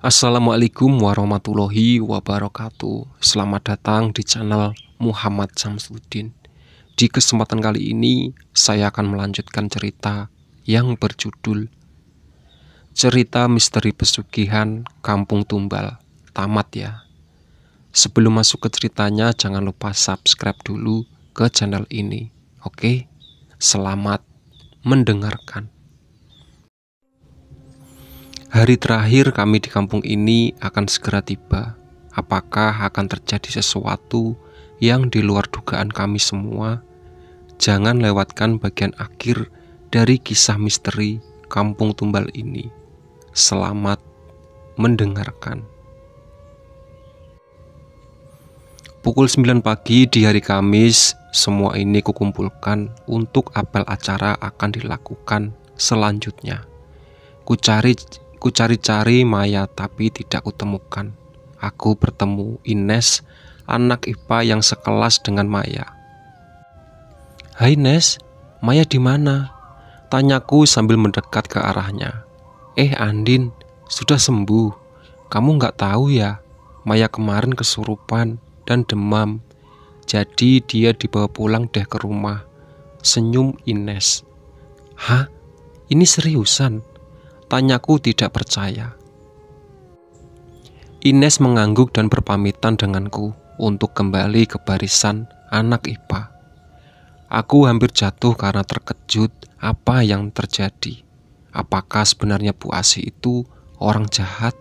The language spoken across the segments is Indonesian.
Assalamualaikum warahmatullahi wabarakatuh Selamat datang di channel Muhammad Samsudin Di kesempatan kali ini saya akan melanjutkan cerita yang berjudul Cerita Misteri Pesugihan Kampung Tumbal Tamat ya Sebelum masuk ke ceritanya jangan lupa subscribe dulu ke channel ini Oke Selamat mendengarkan Hari terakhir kami di kampung ini akan segera tiba. Apakah akan terjadi sesuatu yang di luar dugaan kami semua? Jangan lewatkan bagian akhir dari kisah misteri Kampung Tumbal ini. Selamat mendengarkan. Pukul 9 pagi di hari Kamis, semua ini kukumpulkan untuk apel acara akan dilakukan selanjutnya. Kucari. Ku cari-cari Maya tapi tidak kutemukan. Aku bertemu Ines, anak IPA yang sekelas dengan Maya. "Hai Ines, Maya di mana?" tanyaku sambil mendekat ke arahnya. "Eh Andin, sudah sembuh. Kamu nggak tahu ya, Maya kemarin kesurupan dan demam. Jadi dia dibawa pulang deh ke rumah." Senyum Ines. "Hah? Ini seriusan?" Tanyaku tidak percaya. Ines mengangguk dan berpamitan denganku untuk kembali ke barisan anak IPA. Aku hampir jatuh karena terkejut apa yang terjadi. Apakah sebenarnya Bu Asi itu orang jahat?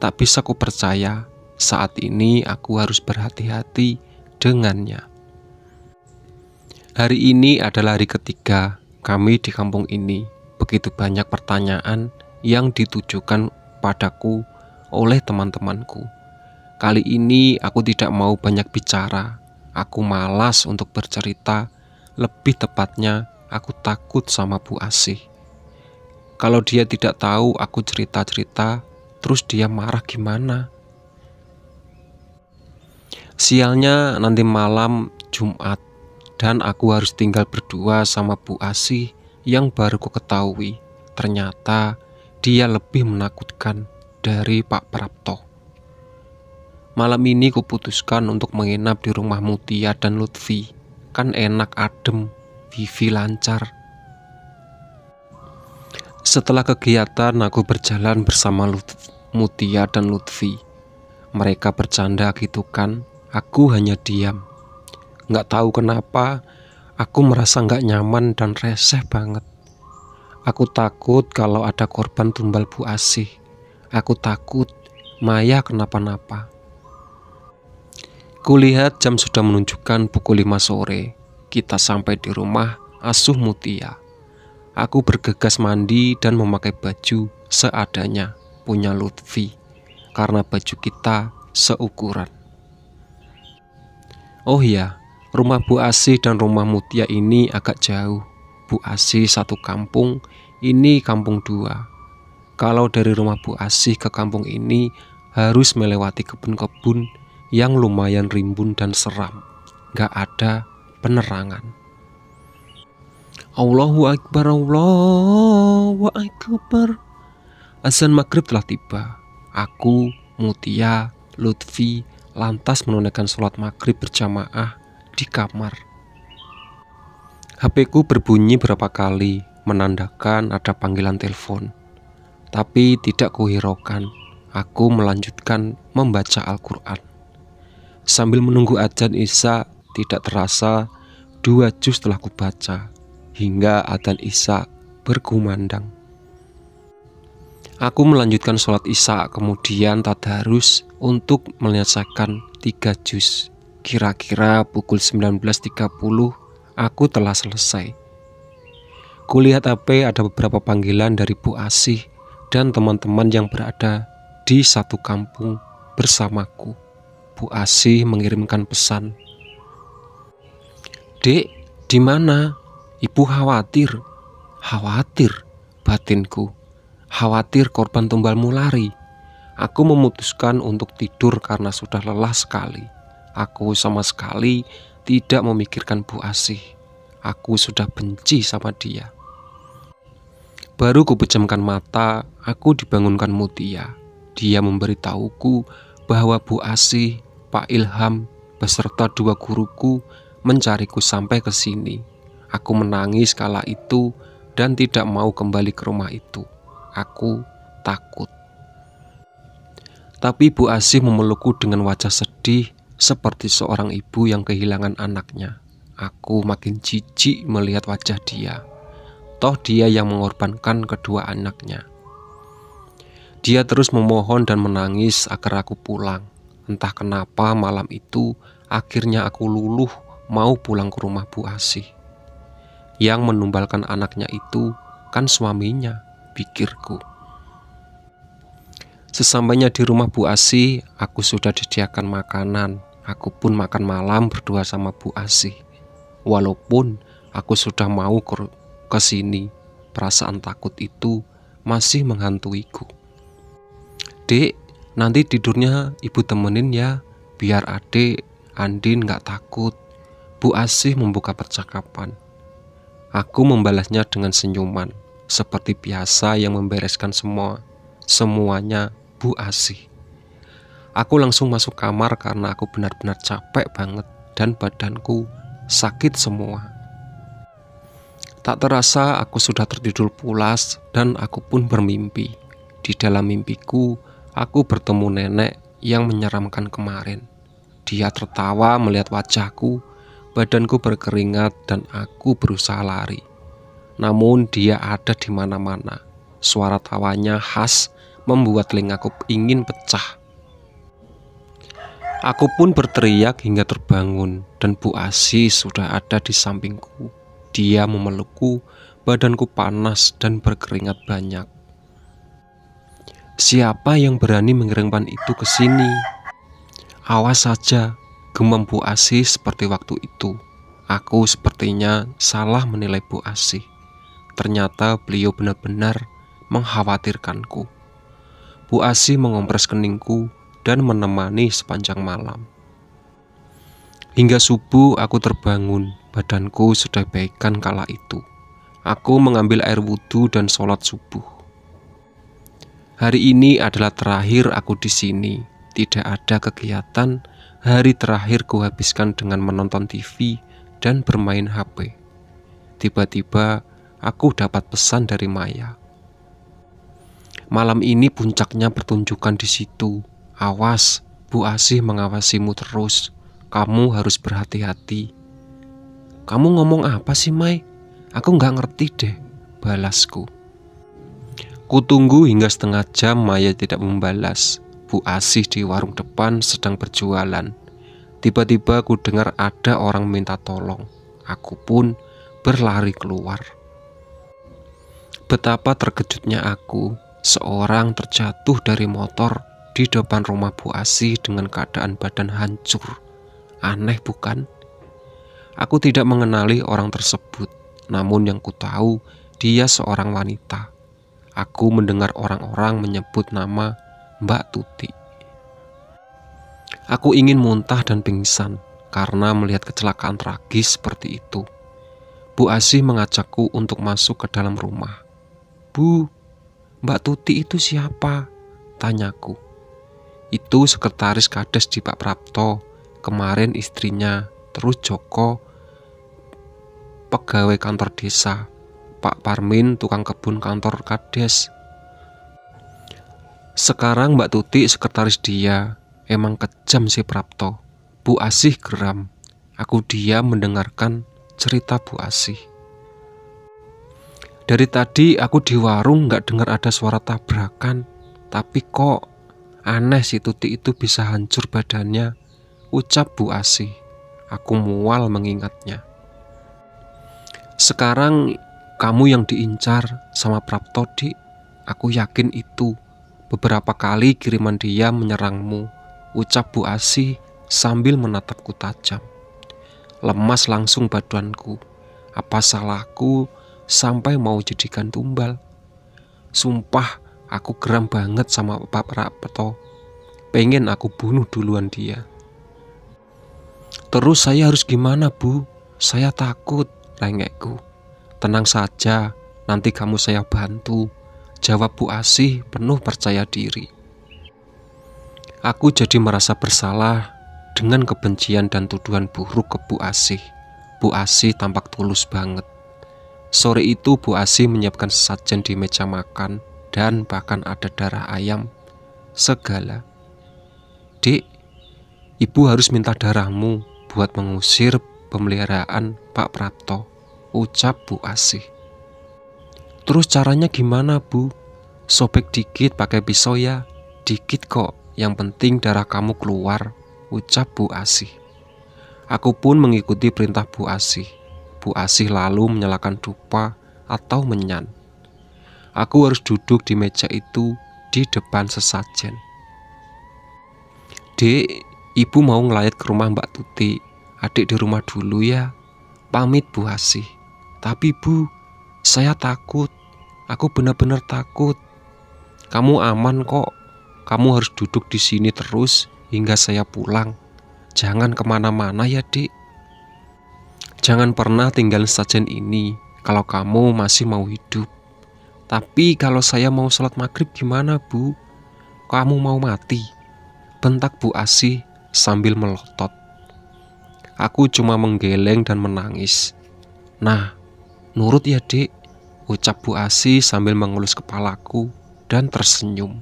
Tak bisa ku percaya saat ini aku harus berhati-hati dengannya. Hari ini adalah hari ketiga kami di kampung ini begitu banyak pertanyaan yang ditujukan padaku oleh teman-temanku. Kali ini aku tidak mau banyak bicara. Aku malas untuk bercerita. Lebih tepatnya, aku takut sama Bu Asih. Kalau dia tidak tahu aku cerita-cerita, terus dia marah gimana? Sialnya nanti malam Jumat dan aku harus tinggal berdua sama Bu Asih yang baru ku ketahui ternyata dia lebih menakutkan dari Pak Prapto. Malam ini kuputuskan untuk menginap di rumah Mutia dan Lutfi. Kan enak adem, Vivi lancar. Setelah kegiatan aku berjalan bersama Lutf, Mutia dan Lutfi. Mereka bercanda gitu kan, aku hanya diam. Nggak tahu kenapa, Aku merasa nggak nyaman dan reseh banget. Aku takut kalau ada korban tumbal Bu Asih. Aku takut Maya kenapa-napa. Kulihat jam sudah menunjukkan pukul 5 sore. Kita sampai di rumah asuh Mutia. Aku bergegas mandi dan memakai baju seadanya punya Lutfi karena baju kita seukuran. Oh iya, Rumah Bu Asih dan rumah Mutia ini agak jauh. Bu Asih satu kampung, ini kampung dua. Kalau dari rumah Bu Asih ke kampung ini harus melewati kebun-kebun yang lumayan rimbun dan seram. Gak ada penerangan. Allahu Akbar, Allahu Akbar. Azan maghrib telah tiba. Aku, Mutia, Lutfi, lantas menunaikan sholat maghrib berjamaah di kamar. HPku berbunyi berapa kali, menandakan ada panggilan telepon. Tapi tidak kuhiraukan, aku melanjutkan membaca Al-Quran. Sambil menunggu azan Isa. tidak terasa dua juz telah kubaca, hingga adzan Isa berkumandang. Aku melanjutkan sholat Isya, kemudian tadarus untuk menyelesaikan tiga juz. Kira-kira pukul 19.30 aku telah selesai. Kulihat HP ada beberapa panggilan dari Bu Asih dan teman-teman yang berada di satu kampung bersamaku. Bu Asih mengirimkan pesan. Dek, di mana? Ibu khawatir. Khawatir, batinku. Khawatir korban tumbalmu lari. Aku memutuskan untuk tidur karena sudah lelah sekali. Aku sama sekali tidak memikirkan Bu Asih. Aku sudah benci sama dia. Baru kupejamkan mata, aku dibangunkan Mutia. Dia memberitahuku bahwa Bu Asih, Pak Ilham, beserta dua guruku mencariku sampai ke sini. Aku menangis kala itu dan tidak mau kembali ke rumah itu. Aku takut. Tapi Bu Asih memelukku dengan wajah sedih seperti seorang ibu yang kehilangan anaknya, aku makin jijik melihat wajah dia. Toh dia yang mengorbankan kedua anaknya. Dia terus memohon dan menangis agar aku pulang. Entah kenapa malam itu akhirnya aku luluh mau pulang ke rumah Bu Asih. Yang menumbalkan anaknya itu kan suaminya, pikirku. Sesampainya di rumah Bu Asih, aku sudah disediakan makanan aku pun makan malam berdua sama Bu Asih. Walaupun aku sudah mau ke sini, perasaan takut itu masih menghantuiku. Dek, nanti tidurnya ibu temenin ya, biar adik Andin gak takut. Bu Asih membuka percakapan. Aku membalasnya dengan senyuman, seperti biasa yang membereskan semua. Semuanya Bu Asih. Aku langsung masuk kamar karena aku benar-benar capek banget dan badanku sakit semua. Tak terasa aku sudah tertidur pulas dan aku pun bermimpi. Di dalam mimpiku, aku bertemu nenek yang menyeramkan kemarin. Dia tertawa melihat wajahku, badanku berkeringat dan aku berusaha lari. Namun dia ada di mana-mana. Suara tawanya khas membuat telingaku ingin pecah. Aku pun berteriak hingga terbangun dan Bu Asis sudah ada di sampingku. Dia memelukku, badanku panas dan berkeringat banyak. Siapa yang berani mengirimkan itu ke sini? Awas saja, gemam Bu Asih seperti waktu itu. Aku sepertinya salah menilai Bu Asih. Ternyata beliau benar-benar mengkhawatirkanku. Bu Asih mengompres keningku dan menemani sepanjang malam. Hingga subuh aku terbangun, badanku sudah baikkan kala itu. Aku mengambil air wudhu dan sholat subuh. Hari ini adalah terakhir aku di sini. Tidak ada kegiatan. Hari terakhir kuhabiskan dengan menonton TV dan bermain HP. Tiba-tiba aku dapat pesan dari Maya. Malam ini puncaknya pertunjukan di situ Awas, Bu Asih mengawasimu terus. Kamu harus berhati-hati. Kamu ngomong apa sih, Mai? Aku nggak ngerti deh, balasku. Kutunggu hingga setengah jam Maya tidak membalas. Bu Asih di warung depan sedang berjualan. Tiba-tiba aku dengar ada orang minta tolong. Aku pun berlari keluar. Betapa terkejutnya aku, seorang terjatuh dari motor di depan rumah Bu Asih dengan keadaan badan hancur. Aneh bukan? Aku tidak mengenali orang tersebut, namun yang ku tahu dia seorang wanita. Aku mendengar orang-orang menyebut nama Mbak Tuti. Aku ingin muntah dan pingsan karena melihat kecelakaan tragis seperti itu. Bu Asih mengajakku untuk masuk ke dalam rumah. Bu, Mbak Tuti itu siapa? Tanyaku itu sekretaris kades di Pak Prapto kemarin istrinya terus Joko pegawai kantor desa Pak Parmin tukang kebun kantor kades sekarang Mbak Tuti sekretaris dia emang kejam si Prapto Bu Asih geram aku dia mendengarkan cerita Bu Asih dari tadi aku di warung nggak dengar ada suara tabrakan tapi kok Aneh si Tuti itu bisa hancur badannya, ucap Bu Asih. Aku mual mengingatnya. Sekarang kamu yang diincar sama Praptodi, aku yakin itu. Beberapa kali kiriman dia menyerangmu, ucap Bu Asih sambil menatapku tajam. Lemas langsung baduanku. Apa salahku sampai mau jadikan tumbal? Sumpah, Aku geram banget sama Pak Prapto. Pengen aku bunuh duluan dia. Terus saya harus gimana bu? Saya takut, rengekku. Tenang saja, nanti kamu saya bantu. Jawab Bu Asih penuh percaya diri. Aku jadi merasa bersalah dengan kebencian dan tuduhan buruk ke Bu Asih. Bu Asih tampak tulus banget. Sore itu Bu Asih menyiapkan sesajen di meja makan dan bahkan ada darah ayam segala. Dek, ibu harus minta darahmu buat mengusir pemeliharaan Pak Prapto, ucap Bu Asih. Terus caranya gimana Bu? Sobek dikit pakai pisau ya, dikit kok, yang penting darah kamu keluar, ucap Bu Asih. Aku pun mengikuti perintah Bu Asih. Bu Asih lalu menyalakan dupa atau menyan. Aku harus duduk di meja itu di depan sesajen. Dek, ibu mau ngelayat ke rumah Mbak Tuti. Adik di rumah dulu ya. Pamit Bu Asih. Tapi Bu, saya takut. Aku benar-benar takut. Kamu aman kok. Kamu harus duduk di sini terus hingga saya pulang. Jangan kemana-mana ya, Dek. Jangan pernah tinggal sesajen ini kalau kamu masih mau hidup. Tapi kalau saya mau sholat maghrib gimana bu? Kamu mau mati? Bentak Bu Asih sambil melotot. Aku cuma menggeleng dan menangis. Nah, nurut ya dek, ucap Bu Asih sambil mengelus kepalaku dan tersenyum.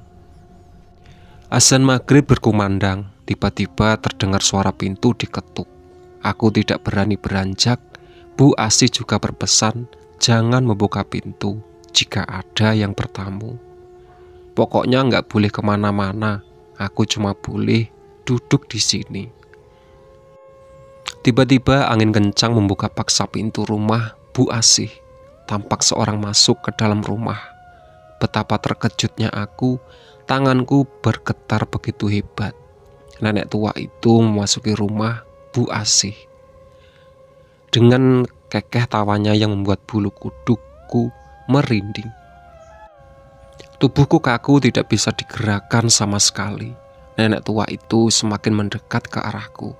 Azan maghrib berkumandang, tiba-tiba terdengar suara pintu diketuk. Aku tidak berani beranjak, Bu Asih juga berpesan jangan membuka pintu jika ada yang bertamu. Pokoknya nggak boleh kemana-mana, aku cuma boleh duduk di sini. Tiba-tiba angin kencang membuka paksa pintu rumah Bu Asih. Tampak seorang masuk ke dalam rumah. Betapa terkejutnya aku, tanganku bergetar begitu hebat. Nenek tua itu memasuki rumah Bu Asih. Dengan kekeh tawanya yang membuat bulu kudukku merinding. Tubuhku kaku tidak bisa digerakkan sama sekali. Nenek tua itu semakin mendekat ke arahku.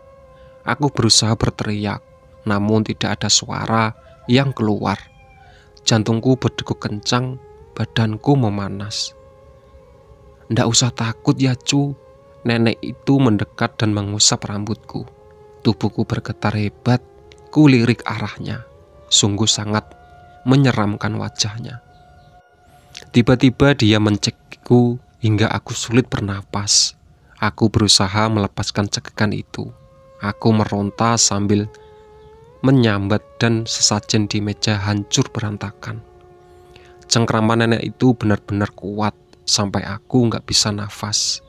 Aku berusaha berteriak, namun tidak ada suara yang keluar. Jantungku berdegup kencang, badanku memanas. Ndak usah takut ya cu, nenek itu mendekat dan mengusap rambutku. Tubuhku bergetar hebat, ku lirik arahnya. Sungguh sangat menyeramkan wajahnya. Tiba-tiba dia mencekikku hingga aku sulit bernapas. Aku berusaha melepaskan cekikan itu. Aku meronta sambil menyambat dan sesajen di meja hancur berantakan. Cengkraman nenek itu benar-benar kuat sampai aku nggak bisa nafas.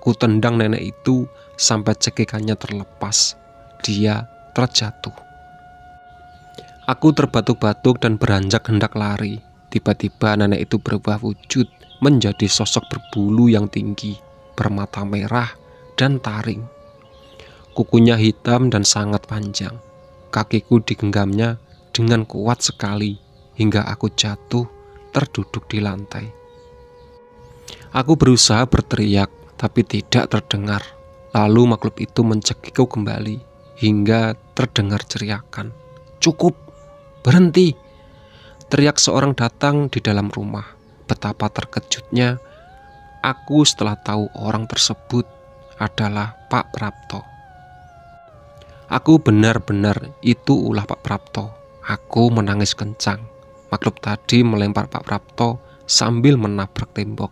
Ku tendang nenek itu sampai cekikannya terlepas. Dia terjatuh. Aku terbatuk-batuk dan beranjak hendak lari. Tiba-tiba nenek itu berubah wujud menjadi sosok berbulu yang tinggi, bermata merah dan taring. Kukunya hitam dan sangat panjang. Kakiku digenggamnya dengan kuat sekali hingga aku jatuh terduduk di lantai. Aku berusaha berteriak tapi tidak terdengar. Lalu makhluk itu mencekiku kembali hingga terdengar ceriakan. Cukup! Berhenti! Teriak seorang datang di dalam rumah. Betapa terkejutnya aku setelah tahu orang tersebut adalah Pak Prapto. Aku benar-benar itu ulah Pak Prapto. Aku menangis kencang. Makhluk tadi melempar Pak Prapto sambil menabrak tembok.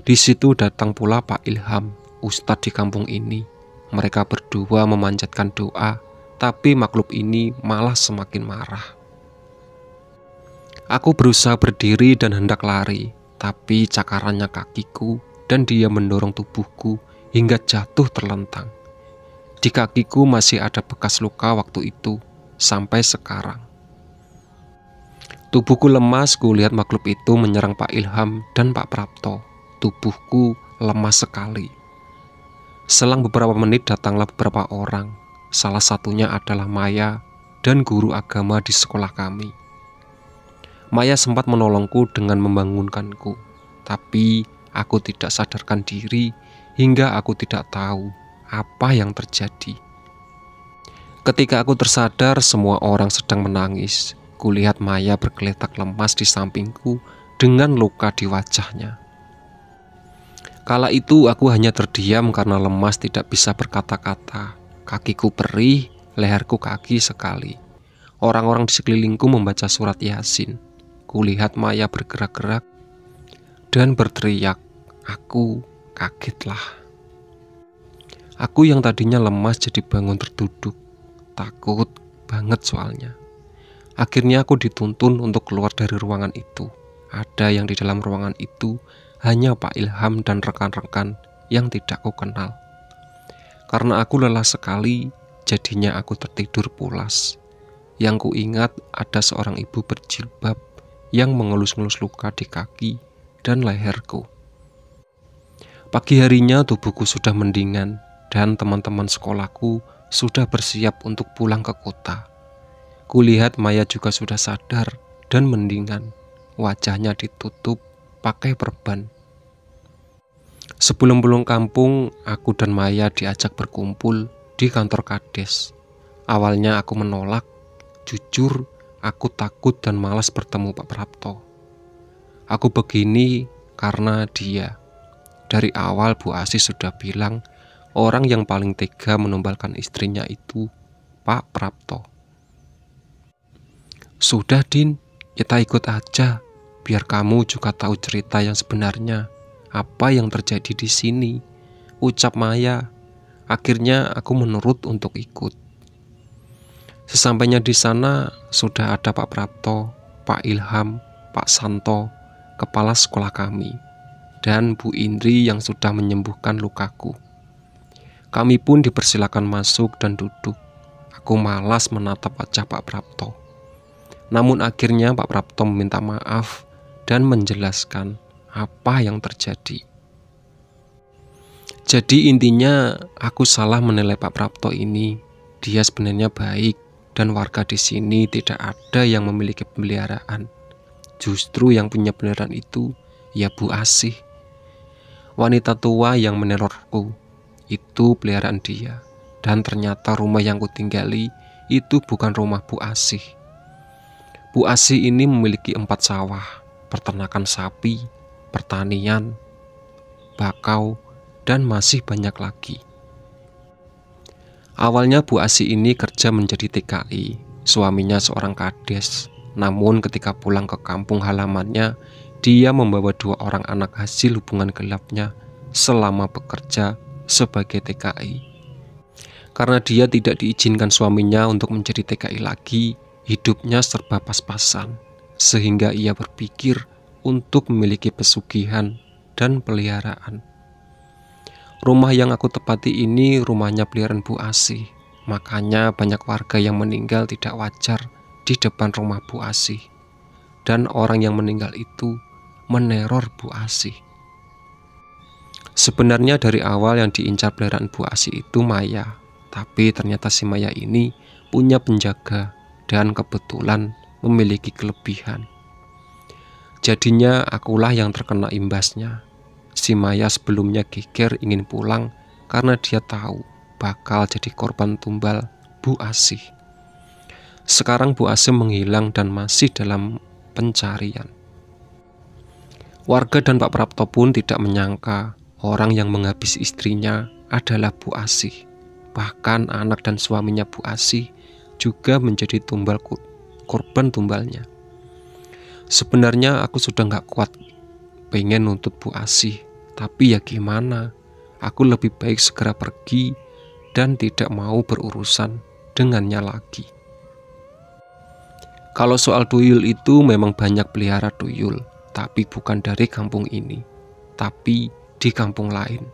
Di situ datang pula Pak Ilham, ustadz di kampung ini. Mereka berdua memanjatkan doa tapi makhluk ini malah semakin marah. Aku berusaha berdiri dan hendak lari, tapi cakarannya kakiku dan dia mendorong tubuhku hingga jatuh terlentang. Di kakiku masih ada bekas luka waktu itu sampai sekarang. Tubuhku lemas KU lihat makhluk itu menyerang Pak Ilham dan Pak Prapto. Tubuhku lemas sekali. Selang beberapa menit datanglah beberapa orang. Salah satunya adalah Maya dan guru agama di sekolah kami. Maya sempat menolongku dengan membangunkanku, tapi aku tidak sadarkan diri hingga aku tidak tahu apa yang terjadi. Ketika aku tersadar, semua orang sedang menangis. Kulihat Maya bergeletak lemas di sampingku dengan luka di wajahnya. Kala itu aku hanya terdiam karena lemas tidak bisa berkata-kata. Kakiku perih, leherku kaki sekali. Orang-orang di sekelilingku membaca surat Yasin. Kulihat Maya bergerak-gerak dan berteriak, "Aku kagetlah." Aku yang tadinya lemas jadi bangun terduduk. Takut banget soalnya. Akhirnya aku dituntun untuk keluar dari ruangan itu. Ada yang di dalam ruangan itu hanya Pak Ilham dan rekan-rekan yang tidak kukenal. kenal. Karena aku lelah sekali, jadinya aku tertidur pulas. Yang kuingat ada seorang ibu berjilbab yang mengelus-ngelus luka di kaki dan leherku. Pagi harinya tubuhku sudah mendingan dan teman-teman sekolahku sudah bersiap untuk pulang ke kota. Kulihat Maya juga sudah sadar dan mendingan. Wajahnya ditutup pakai perban. Sebelum pulang kampung, aku dan Maya diajak berkumpul di kantor kades. Awalnya aku menolak, jujur aku takut dan malas bertemu Pak Prapto. Aku begini karena dia. Dari awal Bu Asis sudah bilang orang yang paling tega menumbalkan istrinya itu Pak Prapto. Sudah Din, kita ikut aja biar kamu juga tahu cerita yang sebenarnya apa yang terjadi di sini, ucap Maya. Akhirnya aku menurut untuk ikut. Sesampainya di sana, sudah ada Pak Prapto, Pak Ilham, Pak Santo, kepala sekolah kami, dan Bu Indri yang sudah menyembuhkan lukaku. Kami pun dipersilakan masuk dan duduk. Aku malas menatap wajah Pak Prapto. Namun akhirnya Pak Prapto meminta maaf dan menjelaskan apa yang terjadi. Jadi intinya aku salah menilai Pak Prapto ini. Dia sebenarnya baik dan warga di sini tidak ada yang memiliki pemeliharaan. Justru yang punya peliharaan itu ya Bu Asih. Wanita tua yang menerorku itu peliharaan dia. Dan ternyata rumah yang kutinggali itu bukan rumah Bu Asih. Bu Asih ini memiliki empat sawah, peternakan sapi, pertanian, bakau, dan masih banyak lagi. Awalnya Bu Asi ini kerja menjadi TKI, suaminya seorang kades. Namun ketika pulang ke kampung halamannya, dia membawa dua orang anak hasil hubungan gelapnya selama bekerja sebagai TKI. Karena dia tidak diizinkan suaminya untuk menjadi TKI lagi, hidupnya serba pas-pasan, sehingga ia berpikir untuk memiliki pesugihan dan peliharaan. Rumah yang aku tepati ini rumahnya peliharaan Bu Asih. Makanya banyak warga yang meninggal tidak wajar di depan rumah Bu Asih. Dan orang yang meninggal itu meneror Bu Asih. Sebenarnya dari awal yang diincar peliharaan Bu Asih itu Maya. Tapi ternyata si Maya ini punya penjaga dan kebetulan memiliki kelebihan. Jadinya akulah yang terkena imbasnya. Si Maya sebelumnya geger ingin pulang karena dia tahu bakal jadi korban tumbal Bu Asih. Sekarang Bu Asih menghilang dan masih dalam pencarian. Warga dan Pak Prapto pun tidak menyangka orang yang menghabis istrinya adalah Bu Asih. Bahkan anak dan suaminya Bu Asih juga menjadi tumbal korban tumbalnya. Sebenarnya aku sudah nggak kuat pengen nuntut Bu Asih, tapi ya gimana? Aku lebih baik segera pergi dan tidak mau berurusan dengannya lagi. Kalau soal tuyul itu memang banyak pelihara tuyul, tapi bukan dari kampung ini, tapi di kampung lain.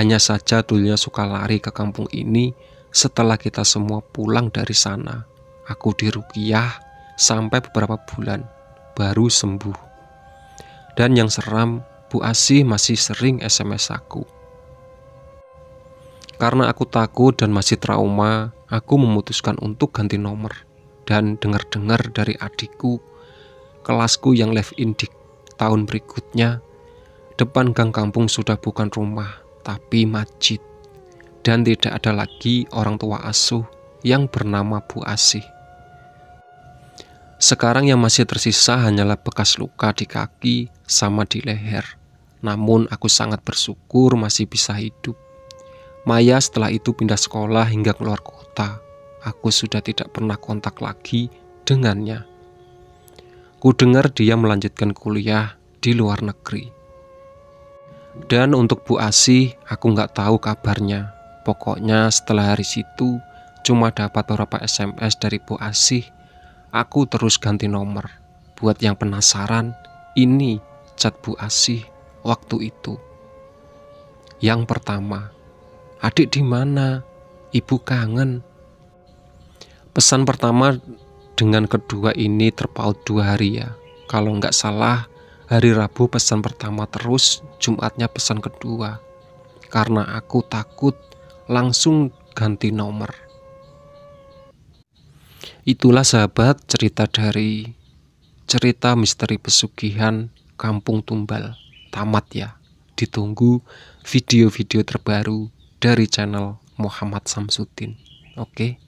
Hanya saja tuyulnya suka lari ke kampung ini setelah kita semua pulang dari sana. Aku dirukiah sampai beberapa bulan baru sembuh. Dan yang seram, Bu Asih masih sering SMS aku. Karena aku takut dan masih trauma, aku memutuskan untuk ganti nomor. Dan dengar-dengar dari adikku, kelasku yang left in di tahun berikutnya, depan gang kampung sudah bukan rumah, tapi masjid. Dan tidak ada lagi orang tua asuh yang bernama Bu Asih. Sekarang yang masih tersisa hanyalah bekas luka di kaki sama di leher. Namun aku sangat bersyukur masih bisa hidup. Maya setelah itu pindah sekolah hingga keluar kota. Aku sudah tidak pernah kontak lagi dengannya. Ku dengar dia melanjutkan kuliah di luar negeri. Dan untuk Bu Asih, aku nggak tahu kabarnya. Pokoknya setelah hari situ, cuma dapat beberapa SMS dari Bu Asih Aku terus ganti nomor. Buat yang penasaran, ini cat Bu Asih waktu itu. Yang pertama, adik di mana? Ibu kangen. Pesan pertama dengan kedua ini terpaut dua hari ya. Kalau nggak salah, hari Rabu pesan pertama terus, Jumatnya pesan kedua. Karena aku takut langsung ganti nomor. Itulah sahabat cerita dari cerita misteri pesugihan Kampung Tumbal. Tamat ya. Ditunggu video-video terbaru dari channel Muhammad Samsudin. Oke. Okay?